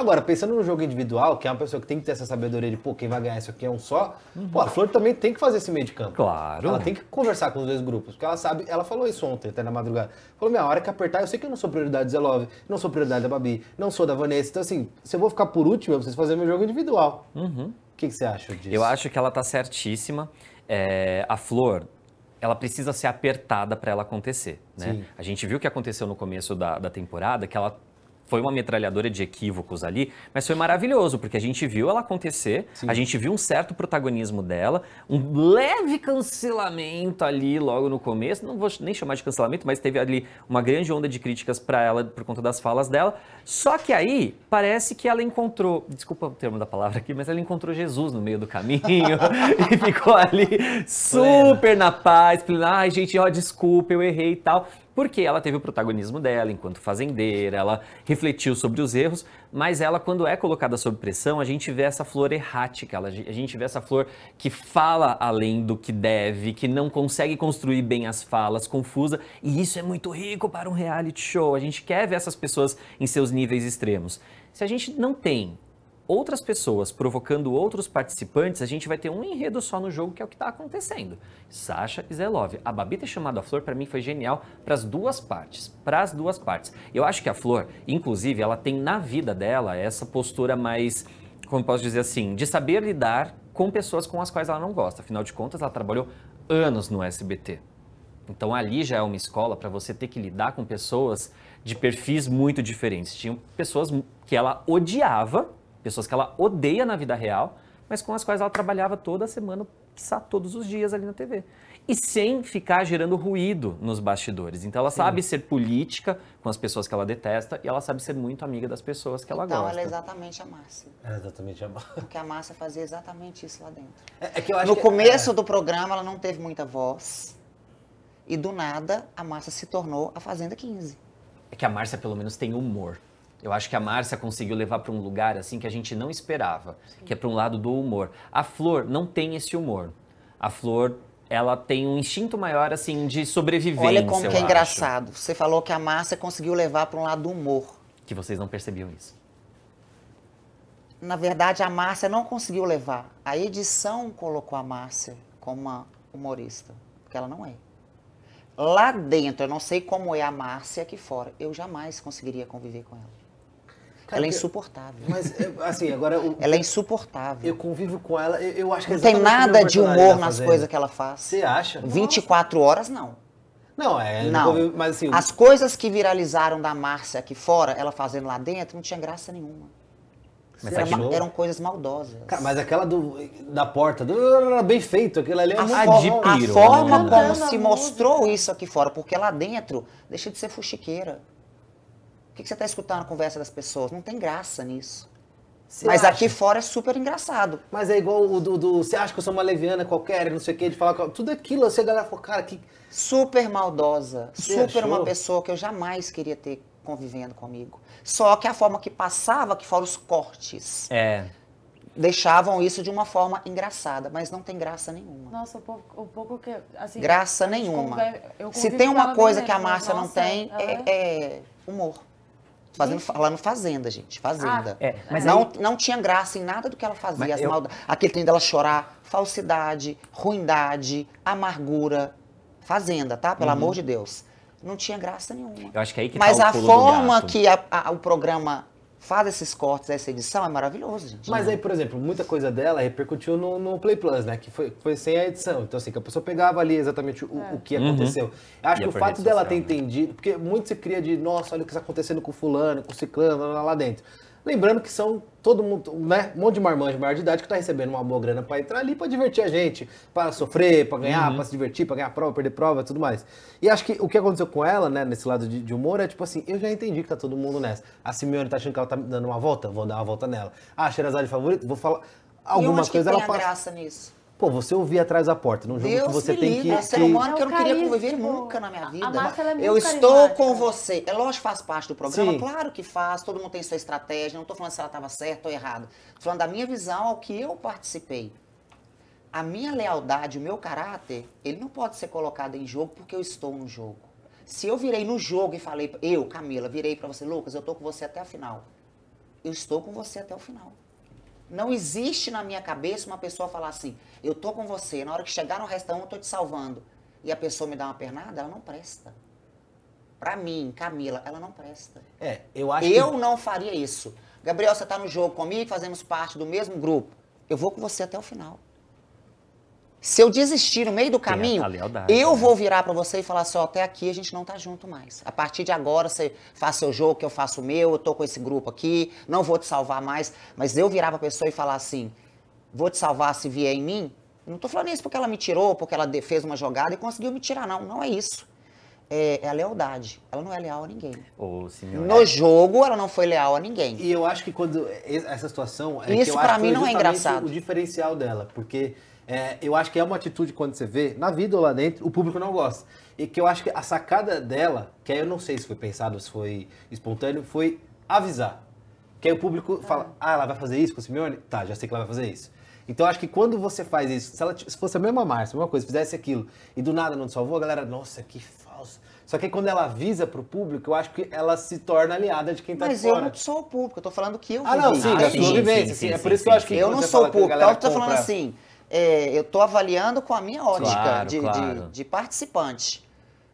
Agora, pensando no jogo individual, que é uma pessoa que tem que ter essa sabedoria de, pô, quem vai ganhar isso aqui é um só, uhum. pô, a Flor também tem que fazer esse meio de campo. Claro. Ela tem que conversar com os dois grupos, porque ela sabe, ela falou isso ontem, até na madrugada. Falou, minha, hora que apertar, eu sei que eu não sou prioridade do Zelove, não sou prioridade da Babi, não sou da Vanessa, então assim, se eu vou ficar por último, eu é preciso fazer meu jogo individual. Uhum. O que, que você acha disso? Eu acho que ela tá certíssima. É, a Flor, ela precisa ser apertada para ela acontecer. Né? Sim. A gente viu o que aconteceu no começo da, da temporada, que ela foi uma metralhadora de equívocos ali, mas foi maravilhoso, porque a gente viu ela acontecer, Sim. a gente viu um certo protagonismo dela, um leve cancelamento ali logo no começo, não vou nem chamar de cancelamento, mas teve ali uma grande onda de críticas para ela por conta das falas dela. Só que aí parece que ela encontrou, desculpa o termo da palavra aqui, mas ela encontrou Jesus no meio do caminho e ficou ali super Plena. na paz, ai gente, ó, desculpa, eu errei e tal. Porque ela teve o protagonismo dela enquanto fazendeira, ela refletiu sobre os erros, mas ela, quando é colocada sob pressão, a gente vê essa flor errática, ela, a gente vê essa flor que fala além do que deve, que não consegue construir bem as falas, confusa, e isso é muito rico para um reality show. A gente quer ver essas pessoas em seus níveis extremos. Se a gente não tem outras pessoas provocando outros participantes, a gente vai ter um enredo só no jogo, que é o que está acontecendo. Sasha e Zelov. A Babi ter chamado a Flor, para mim, foi genial para as duas partes. Para as duas partes. Eu acho que a Flor, inclusive, ela tem na vida dela essa postura mais, como posso dizer assim, de saber lidar com pessoas com as quais ela não gosta. Afinal de contas, ela trabalhou anos no SBT. Então ali já é uma escola para você ter que lidar com pessoas de perfis muito diferentes. Tinham pessoas que ela odiava Pessoas que ela odeia na vida real, mas com as quais ela trabalhava toda semana, quiçá todos os dias ali na TV. E sem ficar gerando ruído nos bastidores. Então ela Sim. sabe ser política com as pessoas que ela detesta e ela sabe ser muito amiga das pessoas que ela então, gosta. Então ela é exatamente a Márcia. É exatamente a Márcia. Porque a Márcia fazia exatamente isso lá dentro. É, é que eu acho no que... começo é. do programa ela não teve muita voz e do nada a Márcia se tornou a Fazenda 15. É que a Márcia pelo menos tem humor. Eu acho que a Márcia conseguiu levar para um lugar assim que a gente não esperava, Sim. que é para um lado do humor. A Flor não tem esse humor. A Flor, ela tem um instinto maior assim de sobreviver. Olha como que é acho. engraçado. Você falou que a Márcia conseguiu levar para um lado do humor. Que vocês não percebiam isso. Na verdade, a Márcia não conseguiu levar. A edição colocou a Márcia como uma humorista, porque ela não é lá dentro, eu não sei como é a Márcia aqui fora, eu jamais conseguiria conviver com ela. Cara, ela é insuportável. Mas, é, assim, agora. Eu, ela é insuportável. Eu convivo com ela, eu, eu acho que Não é tem nada de tá humor nas coisas que ela faz. Você acha? 24 Nossa. horas, não. Não, é. Não. Convivo, mas, assim, As coisas que viralizaram da Márcia aqui fora, ela fazendo lá dentro, não tinha graça nenhuma. Era, eram coisas maldosas. Cara, mas aquela do, da porta, do, bem feito, aquela ali é a, forma, a né? forma como se mostrou isso aqui fora, porque lá dentro deixa de ser fuxiqueira. O que, que você está escutando a conversa das pessoas? Não tem graça nisso. Cê mas acha? aqui fora é super engraçado. Mas é igual o do. Você acha que eu sou uma leviana qualquer, não sei o que, de falar. Tudo aquilo, você galera falou, cara, que. Super maldosa. Cê super achou? uma pessoa que eu jamais queria ter convivendo comigo. Só que a forma que passava, que fora os cortes. É. Deixavam isso de uma forma engraçada, mas não tem graça nenhuma. Nossa, o pouco, o pouco que. Assim, graça nenhuma. Se tem uma coisa que a Márcia não tem, é, é humor. Fazendo, falando fazenda, gente, fazenda. Ah, é, mas não, aí... não tinha graça em nada do que ela fazia. as eu... malda... Aquele trem dela chorar, falsidade, ruindade, amargura. Fazenda, tá? Pelo uhum. amor de Deus. Não tinha graça nenhuma. Eu acho que é aí que tá Mas tá a forma que a, a, o programa faz esses cortes, essa edição, é maravilhoso, gente. Mas né? aí, por exemplo, muita coisa dela repercutiu no, no Play Plus, né? Que foi, foi sem a edição. Então, assim, que a pessoa pegava ali exatamente o, é. o que uhum. aconteceu. Uhum. Acho e que o fato dela ter né? entendido, porque muito se cria de, nossa, olha o que está acontecendo com fulano, com ciclano, lá, lá dentro. Lembrando que são todo mundo, né? Um monte de marmanjo maior de idade que tá recebendo uma boa grana para entrar ali para divertir a gente, para sofrer, para ganhar, uhum. para se divertir, para ganhar prova, perder prova, e tudo mais. E acho que o que aconteceu com ela, né, nesse lado de, de, humor, é tipo assim, eu já entendi que tá todo mundo nessa. A Simeone tá achando que ela tá dando uma volta, vou dar uma volta nela. Ah, Xerazade favorito, vou falar alguma coisa que tem ela a passa... graça nisso. Pô, você ouvir atrás da porta, num jogo Deus que você tem livre. que. É ser humano que eu não queria conviver nunca na minha vida. A Marta, ela é muito eu estou com você. É lógico que faz parte do programa, Sim. claro que faz, todo mundo tem sua estratégia. Não estou falando se ela estava certa ou errada. Estou falando da minha visão ao que eu participei. A minha lealdade, o meu caráter, ele não pode ser colocado em jogo porque eu estou no jogo. Se eu virei no jogo e falei, eu, Camila, virei para você, Lucas, eu estou com você até a final. Eu estou com você até o final. Não existe na minha cabeça uma pessoa falar assim, eu tô com você, na hora que chegar no restaurante eu tô te salvando. E a pessoa me dá uma pernada, ela não presta. Pra mim, Camila, ela não presta. É, eu acho Eu que... não faria isso. Gabriel, você tá no jogo comigo, fazemos parte do mesmo grupo. Eu vou com você até o final. Se eu desistir no meio do caminho, eu né? vou virar para você e falar assim, ó, até aqui a gente não tá junto mais. A partir de agora você faz seu jogo, que eu faço o meu, eu tô com esse grupo aqui, não vou te salvar mais. Mas eu virar pra pessoa e falar assim, vou te salvar se vier em mim? Não tô falando isso porque ela me tirou, porque ela fez uma jogada e conseguiu me tirar, não. Não é isso é, é, a lealdade. Ela não é leal a ninguém. Oh, no jogo, ela não foi leal a ninguém. E eu acho que quando essa situação. É Isso para mim não é engraçado. O diferencial dela, porque é, eu acho que é uma atitude quando você vê na vida ou lá dentro, o público não gosta. E que eu acho que a sacada dela, que aí eu não sei se foi pensado, se foi espontâneo, foi avisar. Que aí o público ah. fala, ah, ela vai fazer isso com o Simeone? Tá, já sei que ela vai fazer isso. Então acho que quando você faz isso, se, ela, se fosse a mesma Márcia, a mesma coisa, fizesse aquilo, e do nada não te salvou, a galera, nossa, que foda só que quando ela avisa para o público, eu acho que ela se torna aliada de quem está Mas fora. Mas eu não sou o público, eu estou falando que eu Ah, não, sim, da ah, sua vivência. Sim, é por isso que eu acho que Eu não sou o público, então eu estou falando assim, é, eu estou avaliando com a minha ótica claro, de, claro. De, de, participante.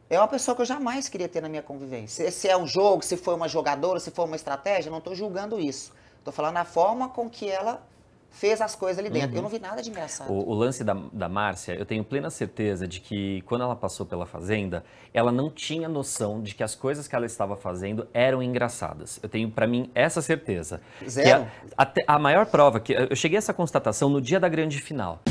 É uma pessoa que eu jamais queria ter na minha convivência. Se é um jogo, se foi uma jogadora, se foi uma estratégia, não estou julgando isso. Estou falando a forma com que ela fez as coisas ali dentro. Uhum. Eu não vi nada de engraçado. O, o, lance da, da Márcia, eu tenho plena certeza de que quando ela passou pela fazenda, ela não tinha noção de que as coisas que ela estava fazendo eram engraçadas. Eu tenho para mim essa certeza. Zero. A, a, a maior prova que eu cheguei a essa constatação no dia da grande final.